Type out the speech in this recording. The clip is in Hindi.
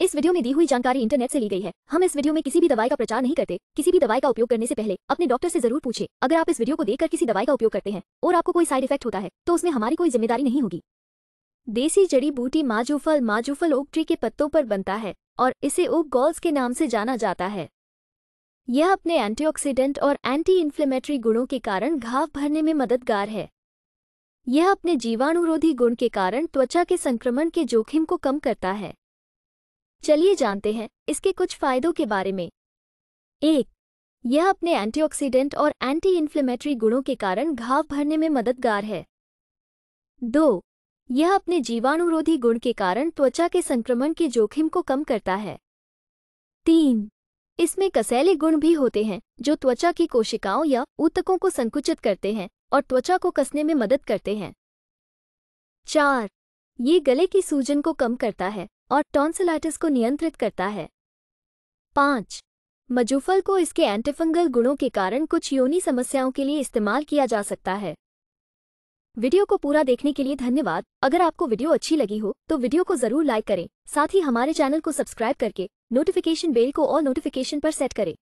इस वीडियो में दी हुई जानकारी इंटरनेट से ली गई है हम इस वीडियो में किसी भी दवाई का प्रचार नहीं करते किसी भी दवाई का उपयोग करने से पहले अपने डॉक्टर से जरूर पूछे अगर आप इस वीडियो को देखकर किसी दवाई का उपयोग करते हैं और आपको कोई साइड इफेक्ट होता है तो उसमें हमारी कोई जिम्मेदारी नहीं होगी देसी जड़ी बूटी माजूफल माजूफल ओक ट्री के पत्तों पर बनता है और इसे ओक गॉल्स के नाम से जाना जाता है यह अपने एंटीऑक्सीडेंट और एंटी इन्फ्लेमेटरी गुणों के कारण घाव भरने में मददगार है यह अपने जीवाणुरोधी गुण के कारण त्वचा के संक्रमण के जोखिम को कम करता है चलिए जानते हैं इसके कुछ फायदों के बारे में एक यह अपने एंटीऑक्सीडेंट और एंटी इन्फ्लेमेटरी गुणों के कारण घाव भरने में मददगार है दो यह अपने जीवाणुरोधी गुण के कारण त्वचा के संक्रमण के जोखिम को कम करता है तीन इसमें कसैले गुण भी होते हैं जो त्वचा की कोशिकाओं या ऊतकों को संकुचित करते हैं और त्वचा को कसने में मदद करते हैं चार ये गले की सूजन को कम करता है और टॉन्सिलाइटिस को नियंत्रित करता है पाँच मजूफल को इसके एंटीफंगल गुणों के कारण कुछ योनी समस्याओं के लिए इस्तेमाल किया जा सकता है वीडियो को पूरा देखने के लिए धन्यवाद अगर आपको वीडियो अच्छी लगी हो तो वीडियो को जरूर लाइक करें साथ ही हमारे चैनल को सब्सक्राइब करके नोटिफिकेशन बेल को और नोटिफिकेशन पर सेट करें